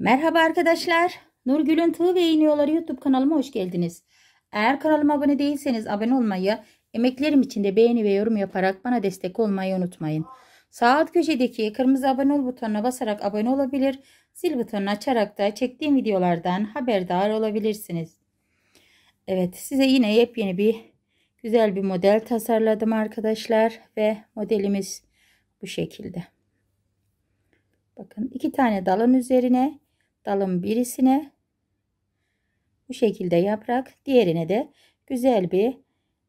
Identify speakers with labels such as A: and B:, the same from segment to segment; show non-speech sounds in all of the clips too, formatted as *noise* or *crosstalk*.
A: Merhaba arkadaşlar. Nurgül'ün Tığ ve İğniyorları YouTube kanalıma hoş geldiniz. Eğer kanalıma abone değilseniz abone olmayı, emeklerim için de beğeni ve yorum yaparak bana destek olmayı unutmayın. Sağ alt köşedeki kırmızı abone ol butonuna basarak abone olabilir, zil butonunu açarak da çektiğim videolardan haberdar olabilirsiniz. Evet size yine yepyeni bir güzel bir model tasarladım arkadaşlar ve modelimiz bu şekilde. Bakın iki tane dalın üzerine dalın birisine bu şekilde yaprak diğerine de güzel bir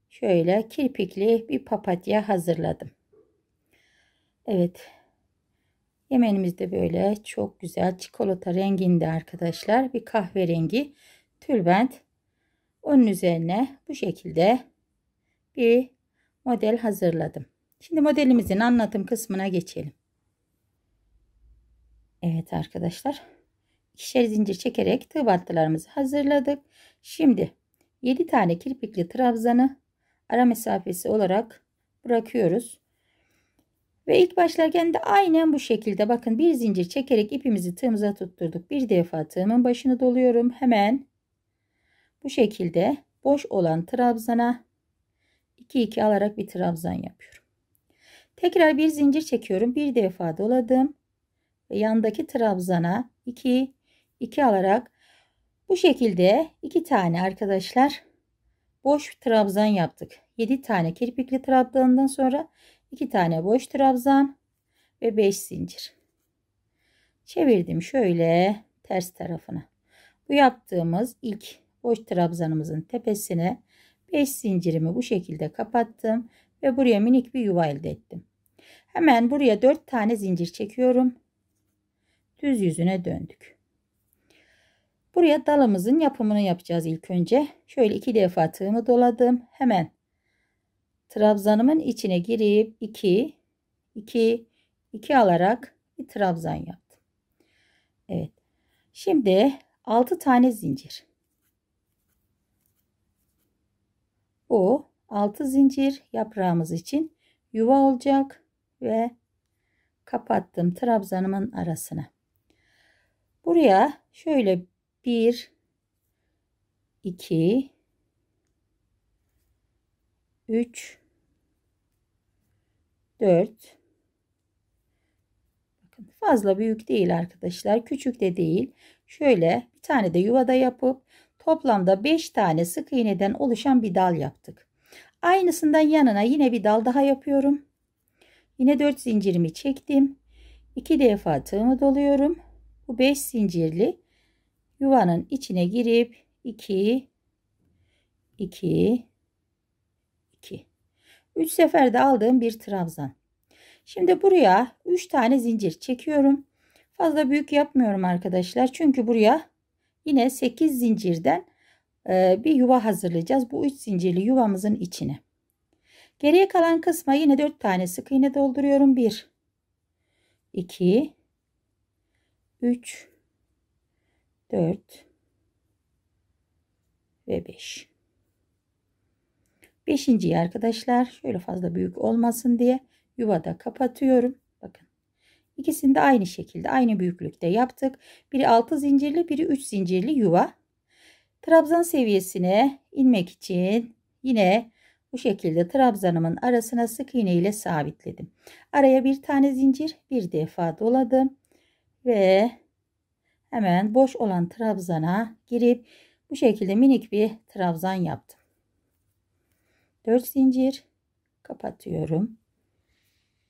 A: şöyle kirpikli bir papatya hazırladım. Evet. Yemenimiz de böyle çok güzel çikolata renginde arkadaşlar bir kahverengi tülbent. Onun üzerine bu şekilde bir model hazırladım. Şimdi modelimizin anlatım kısmına geçelim. Evet arkadaşlar ikişer zincir çekerek tığ battılarımızı hazırladık. Şimdi 7 tane kirpikli trabzanı ara mesafesi olarak bırakıyoruz. Ve ilk başlarken de aynen bu şekilde bakın bir zincir çekerek ipimizi tığımıza tutturduk. Bir defa tığımın başını doluyorum. Hemen bu şekilde boş olan trabzana 2 2 alarak bir trabzan yapıyorum. Tekrar bir zincir çekiyorum. Bir defa doladım. Ve yandaki trabzana 2 2 alarak bu şekilde 2 tane arkadaşlar boş trabzan yaptık. 7 tane kirpikli trabzandan sonra 2 tane boş trabzan ve 5 zincir. Çevirdim şöyle ters tarafına. Bu yaptığımız ilk boş trabzanımızın tepesine 5 zincirimi bu şekilde kapattım ve buraya minik bir yuva elde ettim. Hemen buraya 4 tane zincir çekiyorum. Düz yüzüne döndük. Buraya dalımızın yapımını yapacağız ilk önce. Şöyle iki defa tığımı doladım. Hemen trabzanımın içine girip 2 2 2 alarak bir trabzan yaptım. Evet. Şimdi 6 tane zincir. Bu 6 zincir yaprağımız için yuva olacak ve kapattım trabzanımın arasına. Buraya şöyle 1 2 3 4 Bakın fazla büyük değil arkadaşlar. Küçük de değil. Şöyle bir tane de yuvada yapıp toplamda 5 tane sık iğneden oluşan bir dal yaptık. Aynısından yanına yine bir dal daha yapıyorum. Yine 4 zincirimi çektim. 2 defa tığımı doluyorum. Bu 5 zincirli yuvanın içine girip 2 2 2 3 seferde aldığım bir trabzan. Şimdi buraya 3 tane zincir çekiyorum. Fazla büyük yapmıyorum arkadaşlar. Çünkü buraya yine 8 zincirden e, bir yuva hazırlayacağız. Bu 3 zincirli yuvamızın içine. Geriye kalan kısma yine 4 tane sık iğne dolduruyorum. 1 2 3 4 ve 5. Beşinciyi arkadaşlar şöyle fazla büyük olmasın diye yuvada kapatıyorum. Bakın ikisini de aynı şekilde aynı büyüklükte yaptık. Biri 6 zincirli biri 3 zincirli yuva. Trabzan seviyesine inmek için yine bu şekilde trabzanımın arasına sık iğne ile sabitledim. Araya bir tane zincir bir defa doladım ve hemen boş olan trabzana girip bu şekilde minik bir trabzan yaptım. 4 zincir kapatıyorum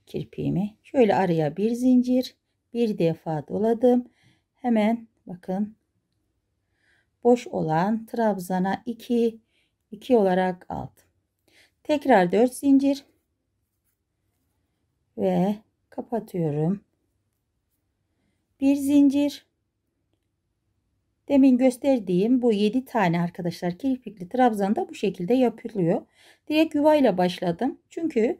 A: kirpiğimi. Şöyle araya bir zincir bir defa doladım. Hemen bakın boş olan trabzana 2 2 olarak aldım. Tekrar 4 zincir ve kapatıyorum. Bir zincir Demin gösterdiğim bu 7 tane arkadaşlar kirpikli trabzan da bu şekilde yapılıyor. Direkt yuvayla başladım. Çünkü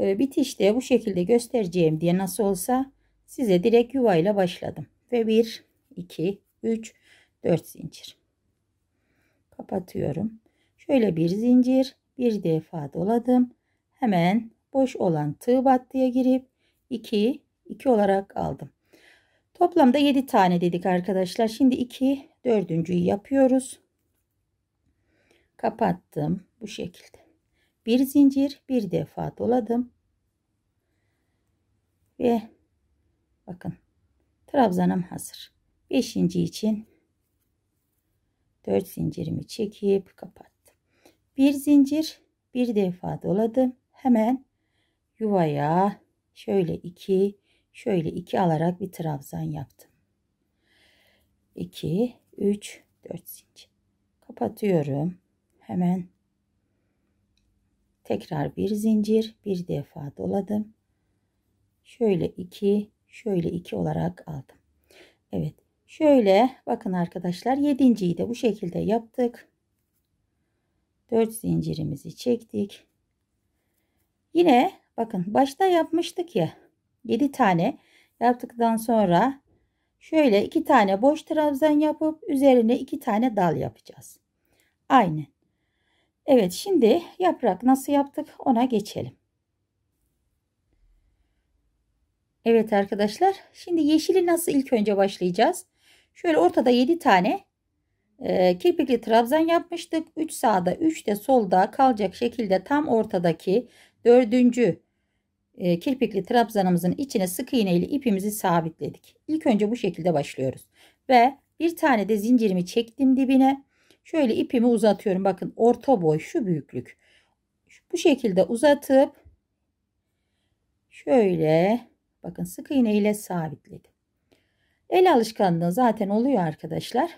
A: e, bitişte bu şekilde göstereceğim diye nasıl olsa size direkt yuvayla başladım. Ve 1, 2, 3, 4 zincir. Kapatıyorum. Şöyle bir zincir, bir defa doladım. Hemen boş olan tığ battıya girip 2, 2 olarak aldım. Toplamda 7 tane dedik arkadaşlar. Şimdi 2 dördüncüyü yapıyoruz. Kapattım bu şekilde. Bir zincir bir defa doladım. Ve bakın trabzanım hazır. Beşinci için 4 zincirimi çekip kapattım. Bir zincir bir defa doladım. Hemen yuvaya şöyle 2 şöyle 2 alarak bir trabzan yaptım. 2, 3, 4 zincir. Kapatıyorum. Hemen tekrar bir zincir bir defa doladım. Şöyle 2, şöyle 2 olarak aldım. Evet. Şöyle bakın arkadaşlar 7.yi de bu şekilde yaptık. 4 zincirimizi çektik. Yine bakın başta yapmıştık ya. 7 tane yaptıktan sonra şöyle 2 tane boş trabzan yapıp üzerine 2 tane dal yapacağız. Aynı. Evet şimdi yaprak nasıl yaptık ona geçelim. Evet arkadaşlar şimdi yeşili nasıl ilk önce başlayacağız. Şöyle ortada 7 tane e, kirpikli trabzan yapmıştık. 3 sağda 3 de solda kalacak şekilde tam ortadaki dördüncü e, kirpikli trabzanımızın içine sık iğne ile ipimizi sabitledik. İlk önce bu şekilde başlıyoruz. Ve bir tane de zincirimi çektim dibine. Şöyle ipimi uzatıyorum. Bakın orta boy şu büyüklük. Bu şekilde uzatıp şöyle bakın sık iğne ile sabitledim. El alışkanlığı zaten oluyor arkadaşlar.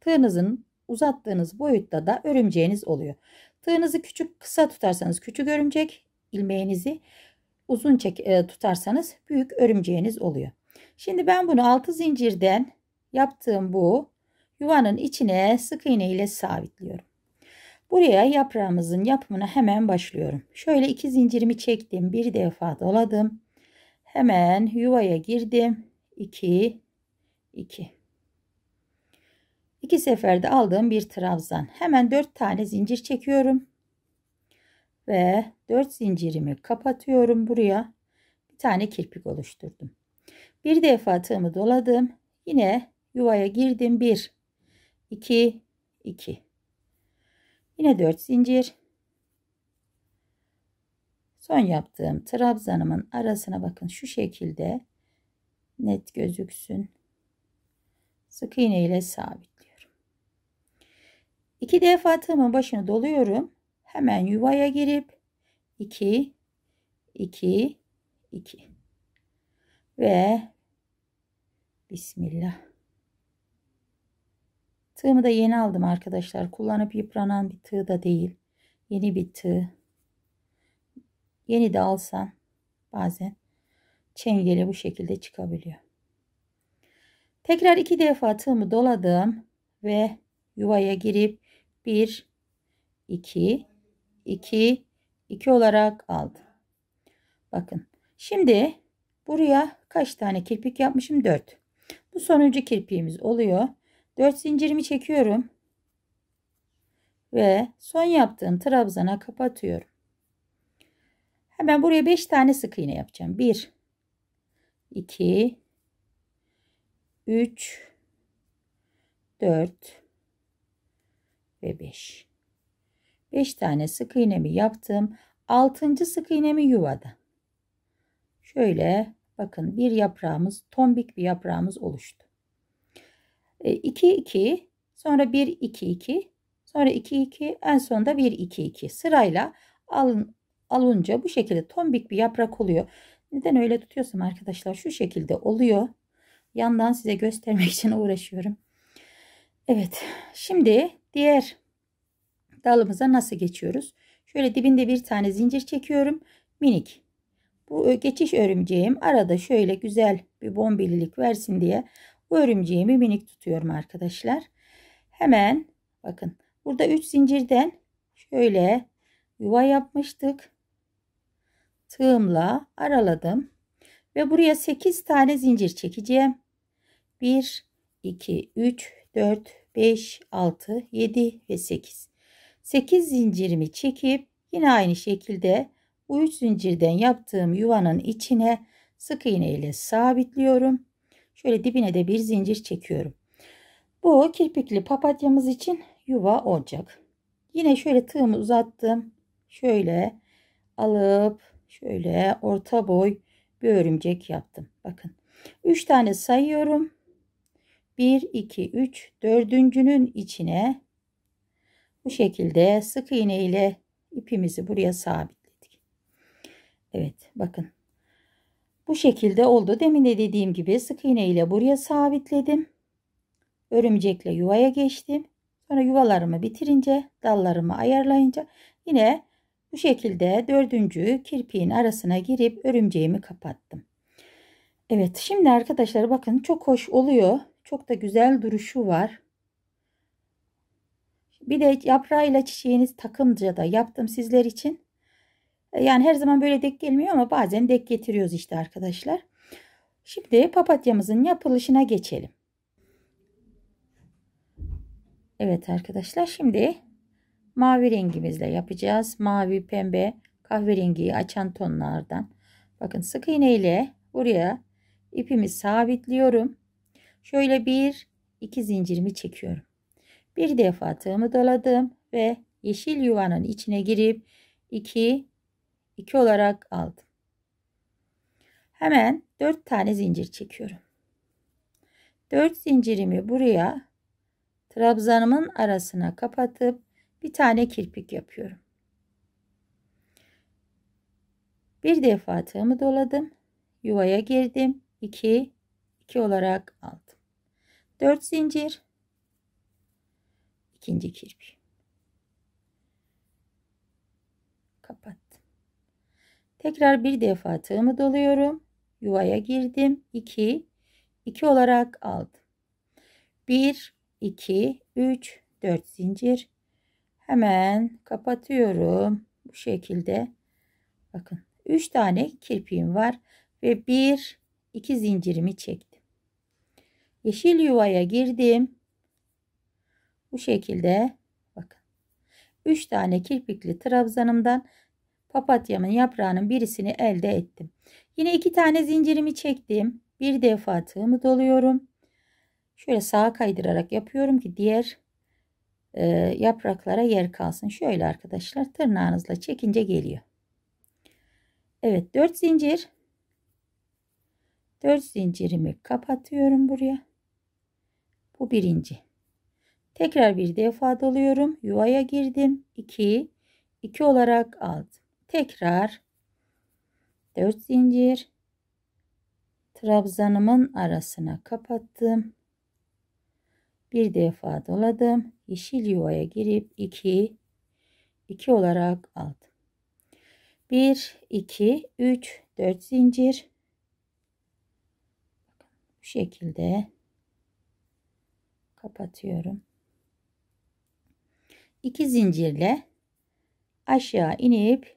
A: Tığınızın uzattığınız boyutta da örümceğiniz oluyor. Tığınızı küçük kısa tutarsanız küçük örümcek ilmeğinizi uzun çek e, tutarsanız büyük örümceğiniz oluyor. Şimdi ben bunu 6 zincirden yaptığım bu yuvanın içine sık iğne ile sabitliyorum. Buraya yaprağımızın yapımına hemen başlıyorum. Şöyle iki zincirimi çektim. Bir defa doladım. Hemen yuvaya girdim. 2 2 2 seferde aldığım bir trabzan. Hemen 4 tane zincir çekiyorum ve 4 zincirimi kapatıyorum buraya bir tane kirpik oluşturdum bir defa tığımı doladım yine yuvaya girdim 1 2 2 yine 4 zincir son yaptığım trabzanımın arasına bakın şu şekilde net gözüksün sık iğne ile sabitliyorum iki defa tığımın başını doluyorum Hemen yuvaya girip 2 2 2 ve Bismillah. Tığımı da yeni aldım arkadaşlar. Kullanıp yıpranan bir tığ da değil. Yeni bir tığ. Yeni de alsan bazen çengeli bu şekilde çıkabiliyor. Tekrar iki defa tığımı doladım ve yuvaya girip 1 2 2, 2 olarak aldım. Bakın şimdi buraya kaç tane kirpik yapmışım? 4. Bu sonuncu kirpiğimiz oluyor. 4 zincirimi çekiyorum. Ve son yaptığım trabzana kapatıyorum. Hemen buraya 5 tane sık iğne yapacağım. 1 2 3 4 ve 5. 5 tane sık iğnemi yaptım. 6. sık iğnemi yuvada. Şöyle bakın bir yaprağımız tombik bir yaprağımız oluştu. 2 e, 2 sonra 1 2 2 sonra 2 2 en sonunda 1 2 2 sırayla alın alınca bu şekilde tombik bir yaprak oluyor. Neden öyle tutuyorsam arkadaşlar şu şekilde oluyor. Yandan size göstermek *laughs* için uğraşıyorum. Evet şimdi diğer dalımıza nasıl geçiyoruz? Şöyle dibinde bir tane zincir çekiyorum. Minik. Bu geçiş örümceğim arada şöyle güzel bir bombelilik versin diye bu örümceğimi minik tutuyorum arkadaşlar. Hemen bakın burada 3 zincirden şöyle yuva yapmıştık. Tığımla araladım. Ve buraya 8 tane zincir çekeceğim. 1, 2, 3, 4, 5, 6, 7 ve 8. 8 zincirimi çekip yine aynı şekilde bu 3 zincirden yaptığım yuvanın içine sık iğne ile sabitliyorum. Şöyle dibine de bir zincir çekiyorum. Bu kirpikli papatyamız için yuva olacak. Yine şöyle tığımı uzattım. Şöyle alıp şöyle orta boy bir örümcek yaptım. Bakın 3 tane sayıyorum. 1, 2, 3 dördüncünün içine bu şekilde sık iğne ile ipimizi buraya sabitledik. Evet bakın. Bu şekilde oldu. Demin de dediğim gibi sık iğne ile buraya sabitledim. Örümcekle yuvaya geçtim. Sonra yuvalarımı bitirince dallarımı ayarlayınca yine bu şekilde dördüncü kirpiğin arasına girip örümceğimi kapattım. Evet şimdi arkadaşlar bakın çok hoş oluyor. Çok da güzel duruşu var. Bir de yaprağıyla çiçeğiniz takımca da yaptım sizler için. E, yani her zaman böyle dek gelmiyor ama bazen dek getiriyoruz işte arkadaşlar. Şimdi papatyamızın yapılışına geçelim. Evet arkadaşlar şimdi mavi rengimizle yapacağız. Mavi, pembe, kahverengi açan tonlardan. Bakın sık iğne ile buraya ipimi sabitliyorum. Şöyle bir iki zincirimi çekiyorum. Bir defa tığımı doladım ve yeşil yuvanın içine girip 2 2 olarak aldım. Hemen 4 tane zincir çekiyorum. 4 zincirimi buraya trabzanımın arasına kapatıp bir tane kirpik yapıyorum. Bir defa tığımı doladım. Yuvaya girdim. 2 2 olarak aldım. 4 zincir ikinci kirpi. Kapattım. Tekrar bir defa tığımı doluyorum. Yuvaya girdim. 2 2 olarak aldım. 1 2 3 4 zincir. Hemen kapatıyorum. Bu şekilde. Bakın 3 tane kirpiğim var ve 1 2 zincirimi çektim. Yeşil yuvaya girdim. Bu şekilde bakın. 3 tane kirpikli trabzanımdan papatyamın yaprağının birisini elde ettim. Yine 2 tane zincirimi çektim. Bir defa tığımı doluyorum. Şöyle sağa kaydırarak yapıyorum ki diğer e, yapraklara yer kalsın. Şöyle arkadaşlar tırnağınızla çekince geliyor. Evet 4 zincir. 4 zincirimi kapatıyorum buraya. Bu birinci. Tekrar bir defa dalıyorum. Yuvaya girdim. 2 2 olarak aldım. Tekrar 4 zincir trabzanımın arasına kapattım. Bir defa doladım. Yeşil yuvaya girip 2 2 olarak aldım. 1 2 3 4 zincir bu şekilde kapatıyorum. 2 zincirle aşağı inip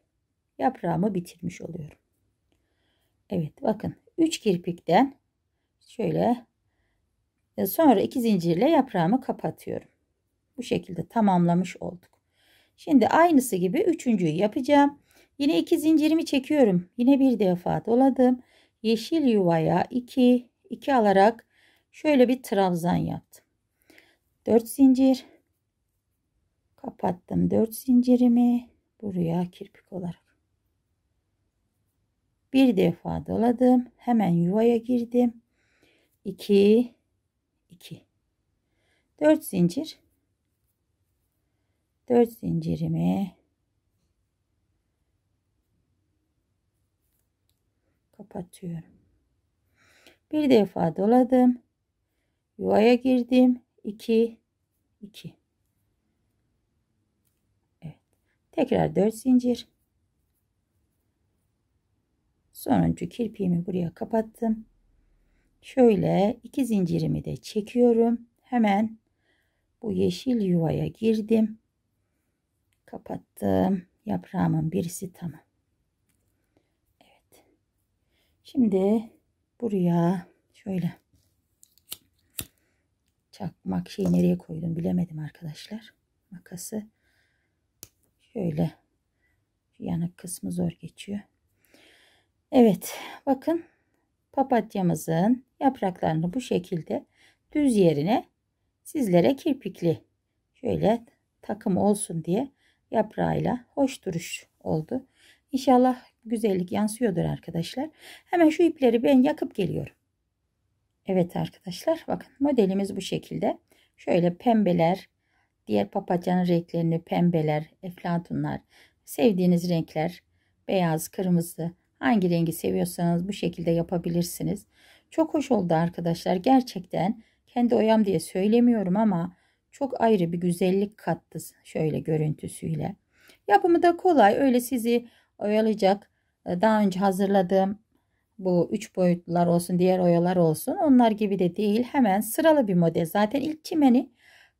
A: yaprağımı bitirmiş oluyorum. Evet bakın 3 kirpikten şöyle e, sonra iki zincirle yaprağımı kapatıyorum. Bu şekilde tamamlamış olduk. Şimdi aynısı gibi üçüncüyü yapacağım. Yine iki zincirimi çekiyorum. Yine bir defa doladım. Yeşil yuvaya 2 2 alarak şöyle bir trabzan yaptım. 4 zincir Kapattım 4 zincirimi. Buraya kirpik olarak. Bir defa doladım. Hemen yuvaya girdim. 2 2 4 zincir 4 zincirimi kapatıyorum. Bir defa doladım. Yuvaya girdim. 2 2 tekrar 4 zincir sonuncu kirpiğimi buraya kapattım şöyle iki zincirimi de çekiyorum hemen bu yeşil yuvaya girdim kapattım yaprağımın birisi tamam Evet şimdi buraya şöyle çakmak şeyi nereye koydum bilemedim arkadaşlar makası Şöyle yanık kısmı zor geçiyor. Evet bakın papatyamızın yapraklarını bu şekilde düz yerine sizlere kirpikli şöyle takım olsun diye yaprağıyla hoş duruş oldu. İnşallah güzellik yansıyordur arkadaşlar. Hemen şu ipleri ben yakıp geliyorum. Evet arkadaşlar bakın modelimiz bu şekilde. Şöyle pembeler, diğer papacanın renklerini pembeler, eflatunlar, sevdiğiniz renkler, beyaz, kırmızı, hangi rengi seviyorsanız bu şekilde yapabilirsiniz. Çok hoş oldu arkadaşlar. Gerçekten kendi oyam diye söylemiyorum ama çok ayrı bir güzellik kattı şöyle görüntüsüyle. Yapımı da kolay. Öyle sizi oyalayacak. E, daha önce hazırladığım bu üç boyutlar olsun diğer oyalar olsun onlar gibi de değil hemen sıralı bir model zaten ilk çimeni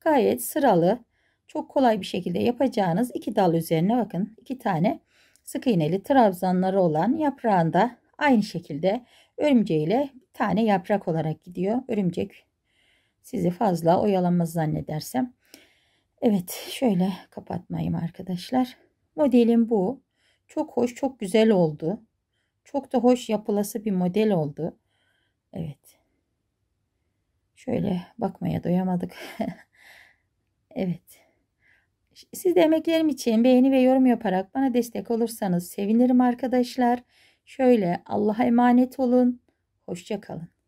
A: Gayet sıralı, çok kolay bir şekilde yapacağınız iki dal üzerine bakın. iki tane sık iğneli trabzanları olan yaprağında aynı şekilde örümceğiyle bir tane yaprak olarak gidiyor. Örümcek sizi fazla oyalanmaz zannedersem. Evet şöyle kapatmayayım arkadaşlar. Modelim bu. Çok hoş çok güzel oldu. Çok da hoş yapılası bir model oldu. Evet. Şöyle bakmaya doyamadık. *laughs* Evet. Siz de emeklerim için beğeni ve yorum yaparak bana destek olursanız sevinirim arkadaşlar. Şöyle Allah'a emanet olun. Hoşça kalın.